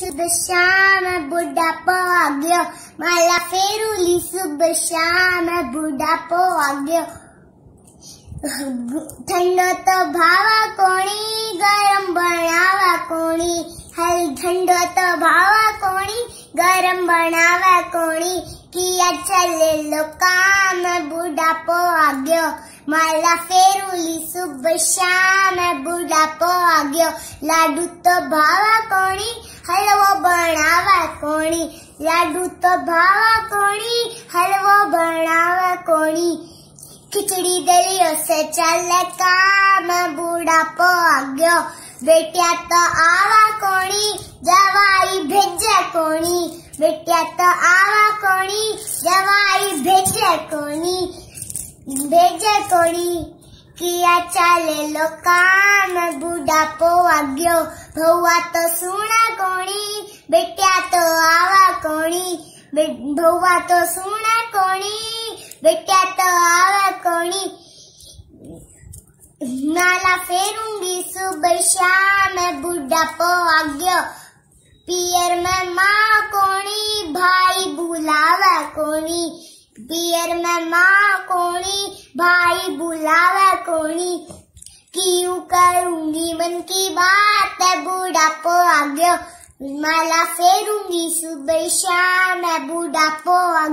सुबह शाम बुढ़ापो आ गयो माला फेरूली सुबह शाम बुढ़ापो आ ठंडो तो भावा कोणी गरम बनावा कोणी हल ठंडो तो भावा कोणी गरम बनावा कोणी किया चले लो काम बुढ़ापो आ गयो माला फेरुली सुबह शाम बुढ़ापो आ गयो लाडू तो भावा कोणी हलवो बनावा कोणी लाडू तो भावा कोणी हलवो बनावा कोणी खिचड़ी दलियो से चले काम बुढ़ापो आ गयो बेटिया तो आ कोनी बिटिया तो, तो आवा कोनी जवाई भेजे कोनी भेजे कोनी किया चाले लो काम बुढ़ापो आग्यो भौआ तो सुना कोनी बेटिया तो आवा कोनी भौआ तो सुना कोनी बिटिया तो आवा कोनी नाला फेरूंगी सुबह शाम बुढ़ापो आग्यो पियर में माँ कोणी भाई बुलावे कोणी पियर में माँ कोणी भाई बुलावे कोणी क्यों करूंगी मन की बात बुढ़ापो आ गयो माला फेरूंगी सुबह शाम है बुढ़ापो आ